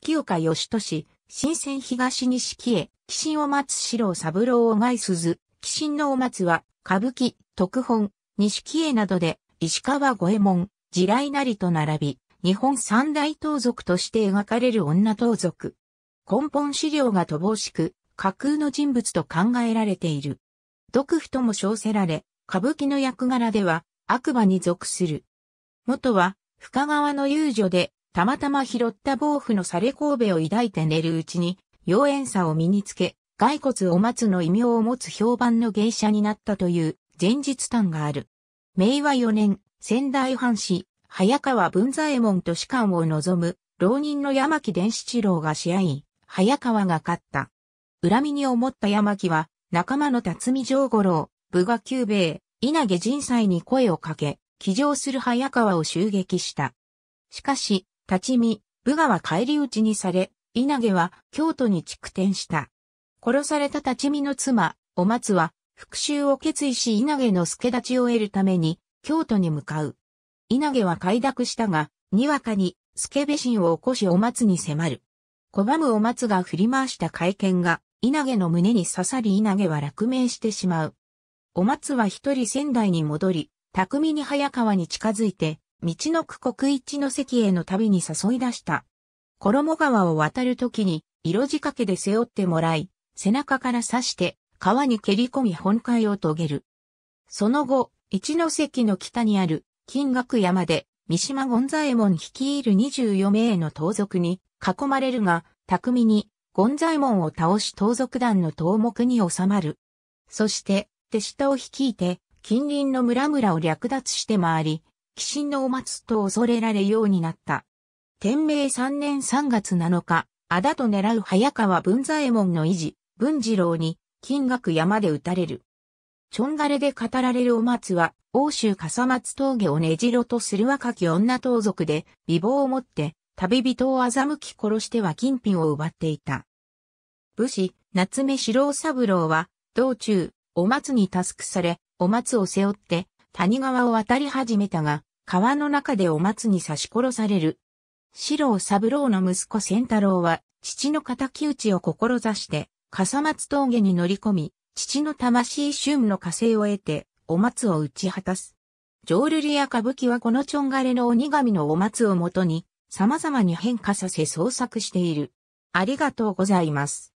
月岡義俊、新鮮東錦へ、寄進を待つ四郎三郎を外鈴、寄進のお松は、歌舞伎、特本、錦絵などで、石川五右衛門、地雷なりと並び、日本三大盗賊として描かれる女盗賊。根本資料が乏しく、架空の人物と考えられている。毒婦とも称せられ、歌舞伎の役柄では悪魔に属する。元は深川の遊女でたまたま拾った暴風のされ神戸を抱いて寝るうちに、妖艶さを身につけ、骸骨を待つの異名を持つ評判の芸者になったという前日譚がある。明和4年、仙台藩士、早川文左衛門と士官を望む、浪人の山木伝七郎が試合早川が勝った。恨みに思った山木は、仲間の辰巳上五郎、部下久兵衛、稲毛人斎に声をかけ、騎乗する早川を襲撃した。しかし、立ち見、武下は返り討ちにされ、稲毛は京都に築転した。殺された立ち見の妻、お松は、復讐を決意し稲毛の助立ちを得るために、京都に向かう。稲毛は快諾したが、にわかに、助部心を起こしお松に迫る。拒むお松が振り回した会見が、稲毛の胸に刺さり稲毛は落命してしまう。お松は一人仙台に戻り、巧みに早川に近づいて、道の区国一の席への旅に誘い出した。衣川を渡るときに、色仕掛けで背負ってもらい、背中から刺して、川に蹴り込み本会を遂げる。その後、一の関の北にある金額山で三島権左衛門率いる24名の盗賊に囲まれるが、巧みに権左衛門を倒し盗賊団の頭目に収まる。そして、手下を率いて近隣の村々を略奪して回り、鬼神のお松と恐れられようになった。天明三年三月七日、あだと狙う早川文左衛門の維持、文次郎に、金額山で撃たれる。ちょんがれで語られるお松は、欧州笠松峠をねじろとする若き女盗賊で、美貌を持って、旅人を欺き殺しては金品を奪っていた。武士、夏目四郎三郎は、道中、お松にタスクされ、お松を背負って、谷川を渡り始めたが、川の中でお松に刺し殺される。四郎三郎の息子千太郎は、父の敵討ちを志して、笠松峠に乗り込み、父の魂春の火星を得て、お松を打ち果たす。浄瑠璃や歌舞伎はこのちょんがれの鬼神のお松をもとに、様々に変化させ創作している。ありがとうございます。